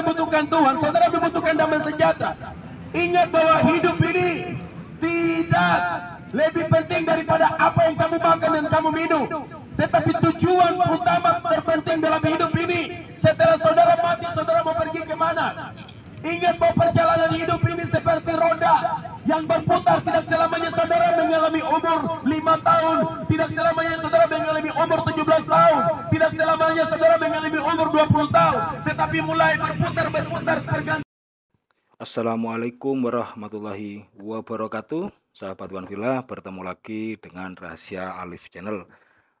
membutuhkan Tuhan, saudara membutuhkan damai sejahtera. Ingat bahwa hidup ini tidak lebih penting daripada apa yang kamu makan dan kamu minum. Tetapi tujuan utama terpenting dalam hidup ini, setelah saudara mati, saudara mau pergi kemana? Ingat bahwa perjalanan hidup ini seperti roda yang berputar tidak selamanya saudara mengalami umur 5 tahun tidak selamanya saudara mengalami umur 17 tahun tidak selamanya saudara mengalami umur 20 tahun tetapi mulai berputar berputar tergantung Assalamualaikum warahmatullahi wabarakatuh Sahabat Wanvila bertemu lagi dengan Rahasia Alif Channel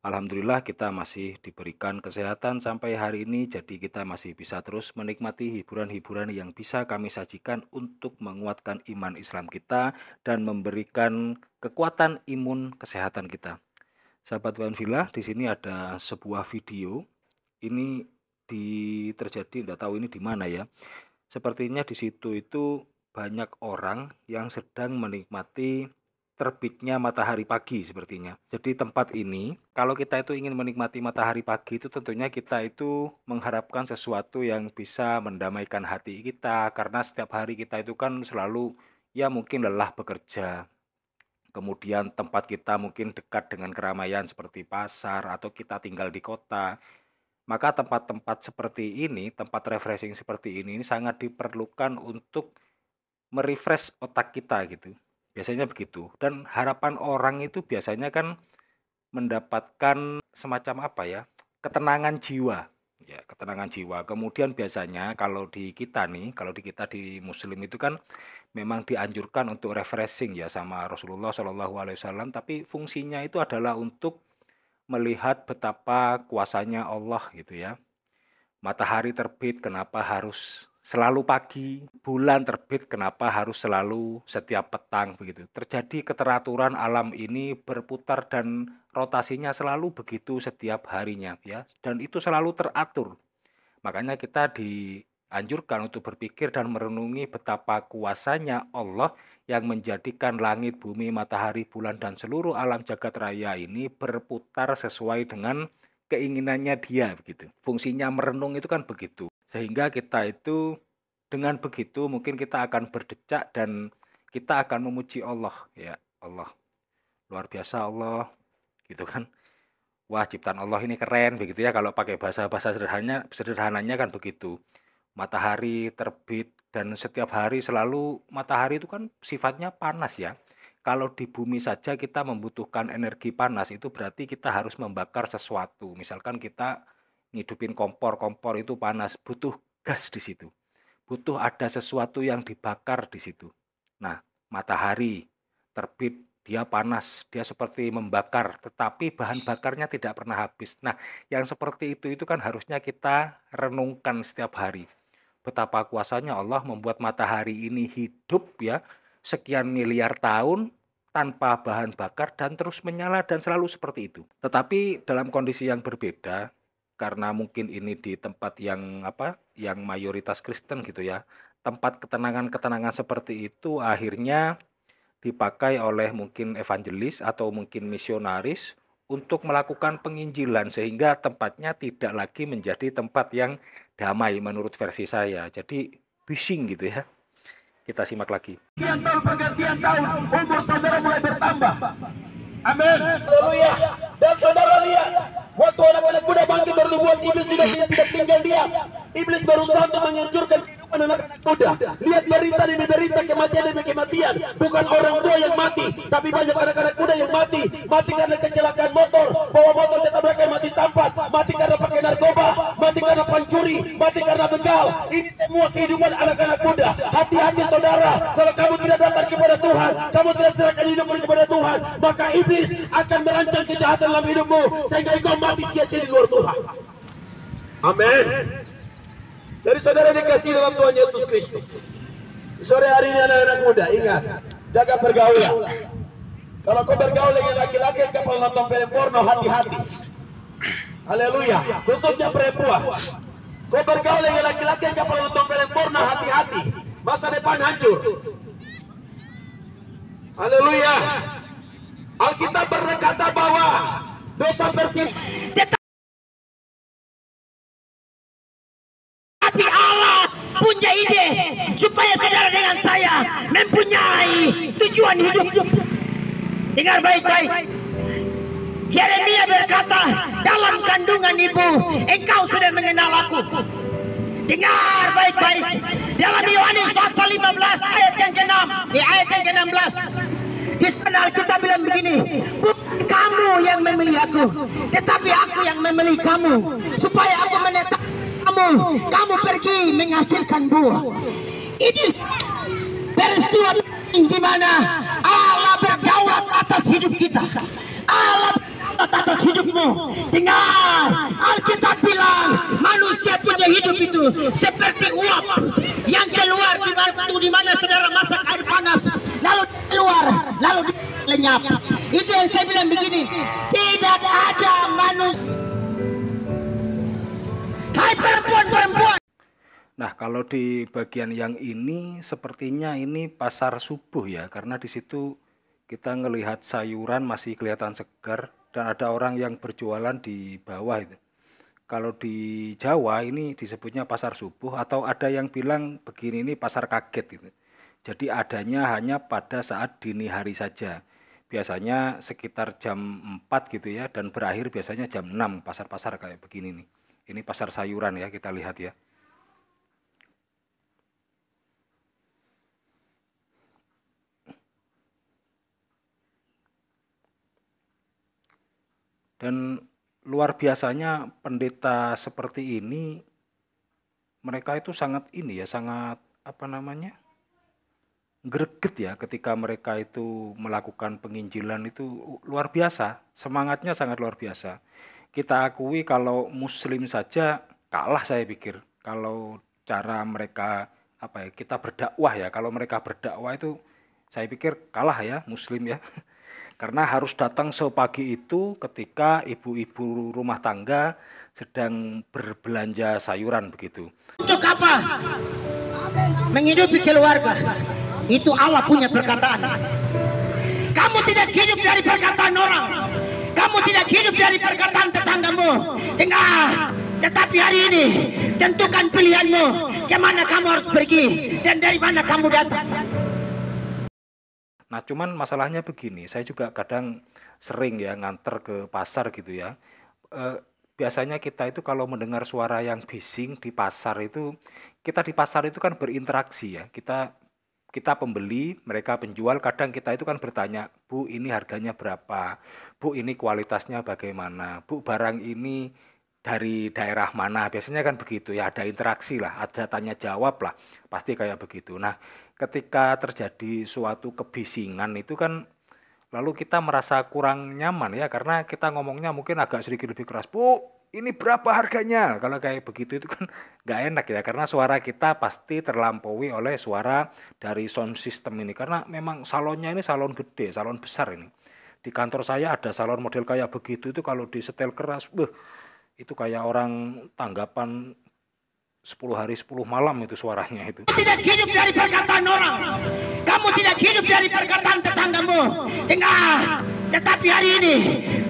Alhamdulillah kita masih diberikan kesehatan sampai hari ini jadi kita masih bisa terus menikmati hiburan-hiburan yang bisa kami sajikan untuk menguatkan iman Islam kita dan memberikan kekuatan imun kesehatan kita. Sahabat Villa, di sini ada sebuah video. Ini di terjadi tidak tahu ini di mana ya. Sepertinya di situ itu banyak orang yang sedang menikmati terbitnya matahari pagi sepertinya. Jadi tempat ini kalau kita itu ingin menikmati matahari pagi itu tentunya kita itu mengharapkan sesuatu yang bisa mendamaikan hati kita karena setiap hari kita itu kan selalu ya mungkin lelah bekerja. Kemudian tempat kita mungkin dekat dengan keramaian seperti pasar atau kita tinggal di kota. Maka tempat-tempat seperti ini, tempat refreshing seperti ini, ini sangat diperlukan untuk merefresh otak kita gitu biasanya begitu dan harapan orang itu biasanya kan mendapatkan semacam apa ya ketenangan jiwa ya ketenangan jiwa kemudian biasanya kalau di kita nih kalau di kita di muslim itu kan memang dianjurkan untuk refreshing ya sama Rasulullah Shallallahu Alaihi Wasallam tapi fungsinya itu adalah untuk melihat betapa kuasanya Allah gitu ya matahari terbit kenapa harus selalu pagi, bulan terbit kenapa harus selalu setiap petang begitu. Terjadi keteraturan alam ini berputar dan rotasinya selalu begitu setiap harinya ya dan itu selalu teratur. Makanya kita dianjurkan untuk berpikir dan merenungi betapa kuasanya Allah yang menjadikan langit, bumi, matahari, bulan dan seluruh alam jagat raya ini berputar sesuai dengan keinginannya dia begitu. Fungsinya merenung itu kan begitu. Sehingga kita itu dengan begitu mungkin kita akan berdecak dan kita akan memuji Allah ya Allah luar biasa Allah gitu kan wah ciptaan Allah ini keren begitu ya kalau pakai bahasa bahasa sederhananya sederhananya kan begitu matahari terbit dan setiap hari selalu matahari itu kan sifatnya panas ya kalau di bumi saja kita membutuhkan energi panas itu berarti kita harus membakar sesuatu misalkan kita ngidupin kompor-kompor itu panas, butuh gas di situ. Butuh ada sesuatu yang dibakar di situ. Nah, matahari terbit, dia panas, dia seperti membakar, tetapi bahan bakarnya tidak pernah habis. Nah, yang seperti itu itu kan harusnya kita renungkan setiap hari. Betapa kuasanya Allah membuat matahari ini hidup ya sekian miliar tahun tanpa bahan bakar dan terus menyala dan selalu seperti itu. Tetapi dalam kondisi yang berbeda, karena mungkin ini di tempat yang apa yang mayoritas Kristen gitu ya tempat ketenangan-ketenangan seperti itu akhirnya dipakai oleh mungkin evangelis atau mungkin misionaris untuk melakukan penginjilan sehingga tempatnya tidak lagi menjadi tempat yang damai menurut versi saya jadi bising gitu ya kita simak lagi pergantian tahun pergantian tahun umur saudara mulai bertambah amin haleluya dan saudara lihat waktu anak-anak muda bangga membuat iblis tidak tidak, tidak tinggal diam. Iblis berusaha untuk menghancurkan kehidupan anak muda. Lihat berita demi berita, kematian demi kematian. Bukan orang tua yang mati, tapi banyak anak-anak muda yang mati. Mati karena kecelakaan motor, bawa motor ketabrakan mati tampak. mati karena pakai narkoba, mati karena pencuri, mati karena begal. Ini semua kehidupan anak-anak muda. Hati-hati saudara, kalau kamu tidak datang kepada Tuhan, kamu tidak serahkan hidupmu kepada Tuhan, maka iblis akan merancang kejahatan dalam hidupmu sehingga engkau mati sia-sia di luar Tuhan. Amin. Dari saudara dikasih dalam Tuhan Yesus Kristus. Sore hari ini anak-anak muda, ingat, jaga pergaulan. Kalau kau bergaul dengan laki-laki kau mau nonton film porno, hati-hati. Haleluya. Khususnya perempuan. Kau bergaul dengan laki-laki kau mau nonton film porno, hati-hati. Masa depan hancur. Haleluya. Alkitab berkata bahwa dosa bersih. kalian saya mempunyai tujuan hidup. Dengar baik-baik. Yeremia berkata, dalam kandungan ibu, engkau sudah mengenal aku. Dengar baik-baik. Dalam Yohanes pasal 15 ayat yang ke-6, di eh, ayat yang ke-16. Di sana kita bilang begini, bukan kamu yang memilih aku, tetapi aku yang memilih kamu, supaya aku menetap kamu, kamu pergi menghasilkan buah. Ini peristiwa di mana Allah berdaulat atas hidup kita. Allah berdaulat atas hidupmu. Dengar, Alkitab bilang manusia punya hidup itu seperti uap yang keluar di waktu di mana saudara masak air panas, lalu keluar, lalu lenyap. Itu yang saya bilang begini, tidak ada manusia. Hai perempuan. Nah, kalau di bagian yang ini sepertinya ini pasar subuh ya, karena di situ kita melihat sayuran masih kelihatan segar dan ada orang yang berjualan di bawah itu. Kalau di Jawa ini disebutnya pasar subuh atau ada yang bilang begini ini pasar kaget gitu. Jadi adanya hanya pada saat dini hari saja. Biasanya sekitar jam 4 gitu ya dan berakhir biasanya jam 6 pasar-pasar kayak begini nih. Ini pasar sayuran ya kita lihat ya. Dan luar biasanya pendeta seperti ini mereka itu sangat ini ya, sangat apa namanya? greget ya ketika mereka itu melakukan penginjilan itu luar biasa, semangatnya sangat luar biasa. Kita akui kalau muslim saja kalah saya pikir. Kalau cara mereka apa ya, kita berdakwah ya, kalau mereka berdakwah itu saya pikir kalah ya muslim ya. Karena harus datang sepagi itu ketika ibu-ibu rumah tangga sedang berbelanja sayuran begitu. Untuk apa? Menghidupi keluarga. Itu Allah punya perkataan. Kamu tidak hidup dari perkataan orang. Kamu tidak hidup dari perkataan tetanggamu. Dengar. Tetapi hari ini tentukan pilihanmu. Kemana kamu harus pergi dan dari mana kamu datang. Nah, cuman masalahnya begini, saya juga kadang sering ya nganter ke pasar gitu ya. E, biasanya kita itu kalau mendengar suara yang bising di pasar itu kita di pasar itu kan berinteraksi ya. Kita kita pembeli, mereka penjual, kadang kita itu kan bertanya, "Bu, ini harganya berapa? Bu, ini kualitasnya bagaimana? Bu, barang ini dari daerah mana biasanya kan begitu ya ada interaksi lah ada tanya jawab lah pasti kayak begitu nah ketika terjadi suatu kebisingan itu kan lalu kita merasa kurang nyaman ya karena kita ngomongnya mungkin agak sedikit lebih keras bu ini berapa harganya kalau kayak begitu itu kan nggak enak ya karena suara kita pasti terlampaui oleh suara dari sound system ini karena memang salonnya ini salon gede salon besar ini di kantor saya ada salon model kayak begitu itu kalau di setel keras beh itu kayak orang tanggapan 10 hari 10 malam itu suaranya itu. Kamu tidak hidup dari perkataan orang. Kamu tidak hidup dari perkataan tetanggamu. Dengar. Tetapi hari ini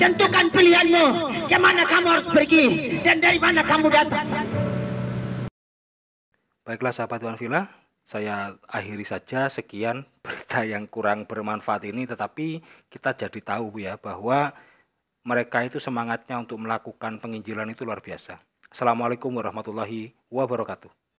tentukan pilihanmu. Kemana kamu harus pergi dan dari mana kamu datang. Baiklah sahabat Tuan Villa, saya akhiri saja sekian berita yang kurang bermanfaat ini tetapi kita jadi tahu ya bahwa mereka itu semangatnya untuk melakukan penginjilan itu luar biasa. Assalamualaikum warahmatullahi wabarakatuh.